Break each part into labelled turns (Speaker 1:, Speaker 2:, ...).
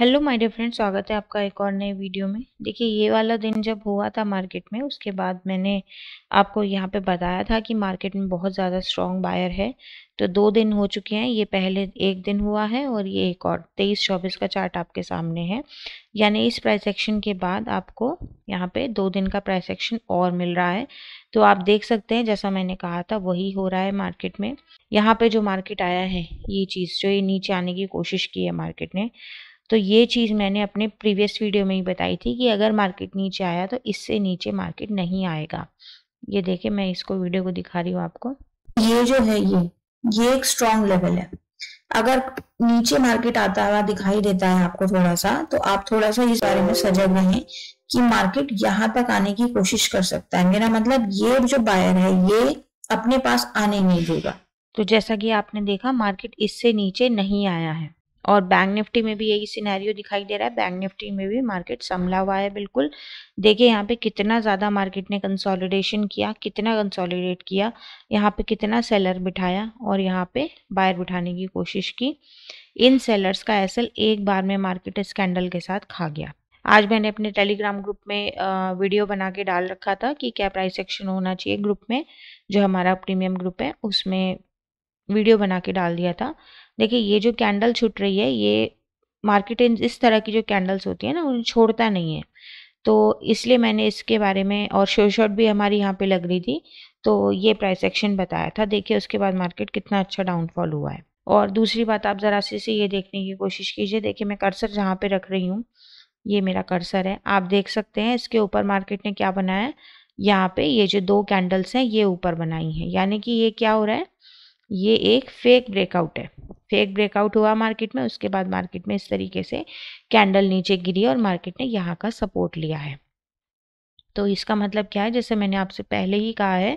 Speaker 1: hello my dear friend स्वागत है आपका एक और नए वीडियो में देखिए ये वाला दिन जब हुआ था मार्केट में उसके बाद मैंने आपको यहाँ पे बताया था कि मार्केट में बहुत ज़्यादा स्ट्रॉन्ग बायर है तो दो दिन हो चुके हैं ये पहले एक दिन हुआ है और ये एक और तेईस चौबीस का चार्ट आपके सामने है यानी इस प्राइस एक्शन के बाद आपको यहाँ पे दो दिन का प्राइस एक्शन और मिल रहा है तो आप देख सकते हैं जैसा मैंने कहा था वही हो रहा है मार्केट में यहाँ पे जो मार्केट आया है ये चीज़ जो ये नीचे आने की कोशिश की है मार्केट ने तो ये चीज़ मैंने अपने प्रीवियस वीडियो में ही बताई थी कि अगर मार्केट नीचे आया तो इससे नीचे मार्केट नहीं आएगा ये देखे मैं इसको वीडियो को दिखा रही हूँ आपको ये जो है ये ये एक स्ट्रॉन्ग लेवल है अगर नीचे मार्केट आता हुआ दिखाई देता है आपको थोड़ा सा तो आप थोड़ा सा इस बारे में सजग रहें कि मार्केट यहाँ तक आने की कोशिश कर सकता है मेरा मतलब ये जो बायर है ये अपने पास आने नहीं देगा तो जैसा कि आपने देखा मार्केट इससे नीचे नहीं आया है और बैंक निफ्टी में भी यही सिनेरियो दिखाई दे रहा है बैंक निफ्टी में भी मार्केट संभला हुआ है बिल्कुल देखिए यहाँ पे कितना ज़्यादा मार्केट ने कंसोलिडेशन किया कितना कंसोलिडेट किया यहाँ पे कितना सेलर बिठाया और यहाँ पे बायर बिठाने की कोशिश की इन सेलर्स का एसल एक बार में मार्केट स्कैंडल के साथ खा गया आज मैंने अपने टेलीग्राम ग्रुप में वीडियो बना के डाल रखा था कि क्या प्राइस एक्शन होना चाहिए ग्रुप में जो हमारा प्रीमियम ग्रुप है उसमें वीडियो बना के डाल दिया था देखिए ये जो कैंडल छूट रही है ये मार्केट इस तरह की जो कैंडल्स होती है ना उन्हें छोड़ता नहीं है तो इसलिए मैंने इसके बारे में और शो शॉट भी हमारी यहाँ पे लग रही थी तो ये प्राइस एक्शन बताया था देखिए उसके बाद मार्केट कितना अच्छा डाउनफॉल हुआ है और दूसरी बात आप ज़रा से ये देखने की कोशिश कीजिए देखिए मैं कर्सर जहाँ पे रख रही हूँ ये मेरा कर्सर है आप देख सकते हैं इसके ऊपर मार्केट ने क्या बनाया है यहाँ पर ये जो दो कैंडल्स हैं ये ऊपर बनाई हैं यानी कि ये क्या हो रहा है ये एक फेक ब्रेकआउट है फेक ब्रेकआउट हुआ मार्केट में उसके बाद मार्केट में इस तरीके से कैंडल नीचे गिरी और मार्केट ने यहाँ का सपोर्ट लिया है तो इसका मतलब क्या है जैसे मैंने आपसे पहले ही कहा है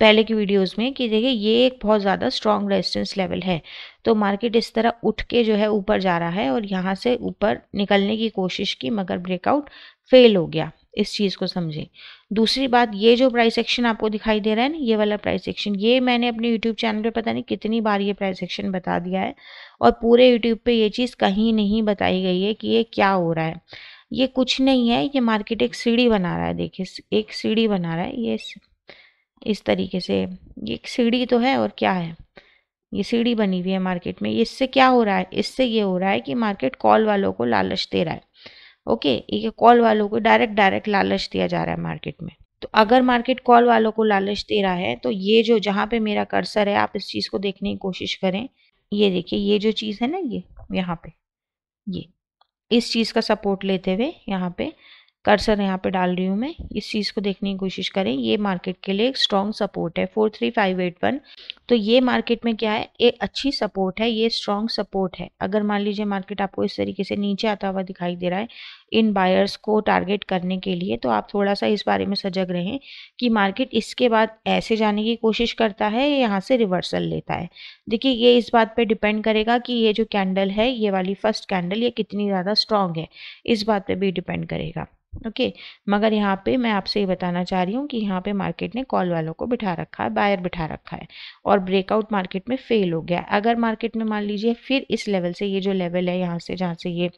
Speaker 1: पहले की वीडियोस में कि देखिए ये एक बहुत ज़्यादा स्ट्रॉन्ग रेजिस्टेंस लेवल है तो मार्केट इस तरह उठ के जो है ऊपर जा रहा है और यहाँ से ऊपर निकलने की कोशिश की मगर ब्रेकआउट फेल हो गया इस चीज़ को समझें दूसरी बात ये जो प्राइस एक्शन आपको दिखाई दे रहा है ना ये वाला प्राइस एक्शन ये मैंने अपने यूट्यूब चैनल पे पता नहीं कितनी बार ये प्राइस एक्शन बता दिया है और पूरे यूट्यूब पे ये चीज़ कहीं नहीं बताई गई है कि ये क्या हो रहा है ये कुछ नहीं है ये मार्केट एक सीढ़ी बना रहा है देखिए एक सीढ़ी बना रहा है ये इस तरीके से ये एक सीढ़ी तो है और क्या है ये सीढ़ी बनी हुई है मार्केट में इससे क्या हो रहा है इससे ये हो रहा है कि मार्केट कॉल वालों को लालच दे रहा है ओके ये कॉल वालों को डायरेक्ट डायरेक्ट लालच दिया जा रहा है मार्केट में तो अगर मार्केट कॉल वालों को लालच दे रहा है तो ये जो जहाँ पे मेरा कर्सर है आप इस चीज़ को देखने की कोशिश करें ये देखिए ये जो चीज़ है ना ये यहाँ पे ये इस चीज़ का सपोर्ट लेते हुए यहाँ पे कर्सर यहाँ पे डाल रही हूँ मैं इस चीज़ को देखने की कोशिश करें ये मार्केट के लिए एक स्ट्रॉन्ग सपोर्ट है four three five eight one तो ये मार्केट में क्या है एक अच्छी सपोर्ट है ये स्ट्रॉन्ग सपोर्ट है अगर मान लीजिए मार्केट आपको इस तरीके से नीचे आता हुआ दिखाई दे रहा है इन बायर्स को टारगेट करने के लिए तो आप थोड़ा सा इस बारे में सजग रहें कि मार्केट इसके बाद ऐसे जाने की कोशिश करता है या यहाँ से रिवर्सल लेता है देखिए ये इस बात पे डिपेंड करेगा कि ये जो कैंडल है ये वाली फर्स्ट कैंडल ये कितनी ज़्यादा स्ट्रांग है इस बात पे भी डिपेंड करेगा ओके मगर यहाँ पे मैं आपसे ये बताना चाह रही हूँ कि यहाँ पे मार्केट ने कॉल वालों को बिठा रखा है बायर बिठा रखा है और ब्रेकआउट मार्केट में फेल हो गया अगर मार्केट में मान लीजिए फिर इस लेवल से ये जो लेवल है यहाँ से जहाँ से ये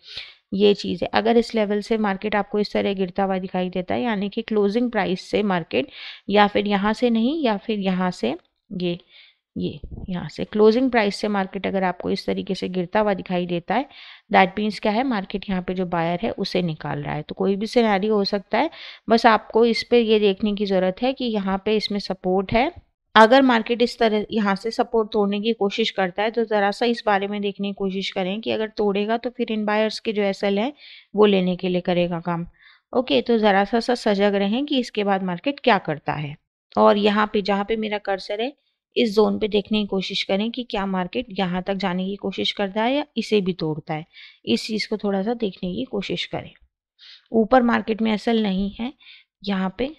Speaker 1: ये चीज़ है अगर इस लेवल से मार्केट आपको इस तरह गिरता हुआ दिखाई देता है यानी कि क्लोजिंग प्राइस से मार्केट या फिर यहाँ से नहीं या फिर यहाँ से ये ये यहाँ से क्लोजिंग प्राइस से मार्केट अगर आपको इस तरीके से गिरता हुआ दिखाई देता है दैट मीन्स क्या है मार्केट यहाँ पे जो बायर है उसे निकाल रहा है तो कोई भी सिनेरियो हो सकता है बस आपको इस पर ये देखने की ज़रूरत है कि यहाँ पे इसमें सपोर्ट है अगर मार्केट इस तरह यहाँ से सपोर्ट तोड़ने की कोशिश करता है तो ज़रा सा इस बारे में देखने की कोशिश करें कि अगर तोड़ेगा तो फिर इन बायर्स के जो एस हैं वो लेने के लिए करेगा काम ओके तो ज़रा सा सजग रहें कि इसके बाद मार्केट क्या करता है और यहाँ पर जहाँ पर मेरा कर्सर है इस जोन पे देखने की कोशिश करें कि क्या मार्केट यहाँ तक जाने की कोशिश करता है या इसे भी तोड़ता है इस चीज़ को थोड़ा सा देखने की कोशिश करें ऊपर मार्केट में असल नहीं है यहाँ पे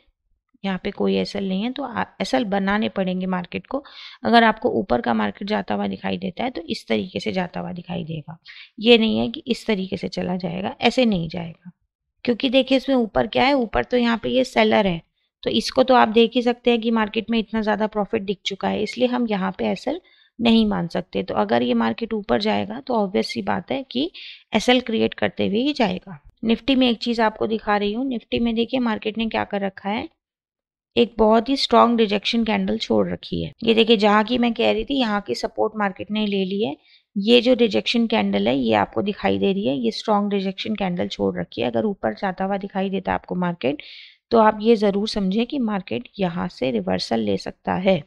Speaker 1: यहाँ पे कोई असल नहीं है तो असल बनाने पड़ेंगे मार्केट को अगर आपको ऊपर का मार्केट जाता हुआ दिखाई देता है तो इस तरीके से जाता हुआ दिखाई देगा ये नहीं है कि इस तरीके से चला जाएगा ऐसे नहीं जाएगा क्योंकि देखिए इसमें ऊपर क्या है ऊपर तो यहाँ पे ये सेलर है तो इसको तो आप देख ही सकते हैं कि मार्केट में इतना ज़्यादा प्रॉफिट दिख चुका है इसलिए हम यहाँ पे एसएल नहीं मान सकते तो अगर ये मार्केट ऊपर जाएगा तो ऑब्वियस सी बात है कि एसएल क्रिएट करते हुए ही जाएगा निफ्टी में एक चीज़ आपको दिखा रही हूँ निफ्टी में देखिए मार्केट ने क्या कर रखा है एक बहुत ही स्ट्रॉन्ग रिजेक्शन कैंडल छोड़ रखी है ये देखिए जहाँ की मैं कह रही थी यहाँ की सपोर्ट मार्केट ने ले ली है ये जो रिजेक्शन कैंडल है ये आपको दिखाई दे रही है ये स्ट्रॉन्ग रिजेक्शन कैंडल छोड़ रखी है अगर ऊपर जाता हुआ दिखाई देता आपको मार्केट तो आप ये ज़रूर समझें कि मार्केट यहाँ से रिवर्सल ले सकता है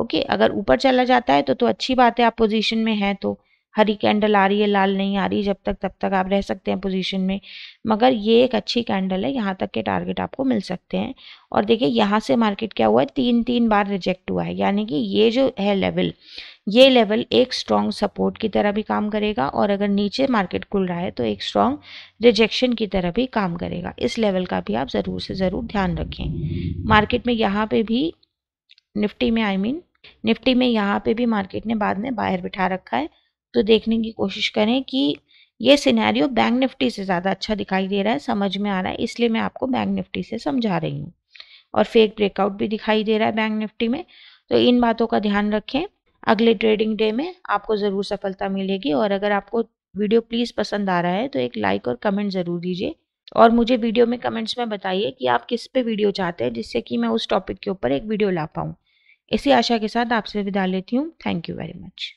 Speaker 1: ओके अगर ऊपर चला जाता है तो तो अच्छी बात है आप पोजीशन में हैं तो हरी कैंडल आ रही है लाल नहीं आ रही जब तक तब तक आप रह सकते हैं पोजीशन में मगर ये एक अच्छी कैंडल है यहाँ तक के टारगेट आपको मिल सकते हैं और देखिए यहाँ से मार्केट क्या हुआ है तीन तीन बार रिजेक्ट हुआ है यानी कि ये जो है लेवल ये लेवल एक स्ट्रॉन्ग सपोर्ट की तरह भी काम करेगा और अगर नीचे मार्केट खुल रहा है तो एक स्ट्रॉन्ग रिजेक्शन की तरह भी काम करेगा इस लेवल का भी आप ज़रूर से ज़रूर ध्यान रखें मार्केट में यहाँ पे भी निफ्टी में I I mean mean, Nifty में यहाँ पे भी मार्केट ने बाद में बाहर बिठा रखा है तो देखने की कोशिश करें कि ये सिनेरियो बैंक निफ्टी से ज़्यादा अच्छा दिखाई दे रहा है समझ में आ रहा है इसलिए मैं आपको बैंक निफ्टी से समझा रही हूँ और फेक ब्रेकआउट भी दिखाई दे रहा है बैंक निफ्टी में तो इन बातों का ध्यान रखें अगले ट्रेडिंग डे में आपको ज़रूर सफलता मिलेगी और अगर आपको वीडियो प्लीज़ पसंद आ रहा है तो एक लाइक और कमेंट ज़रूर दीजिए और मुझे वीडियो में कमेंट्स में बताइए कि आप किस पे वीडियो चाहते हैं जिससे कि मैं उस टॉपिक के ऊपर एक वीडियो ला पाऊँ इसी आशा के साथ आपसे विदा लेती हूँ थैंक यू वेरी मच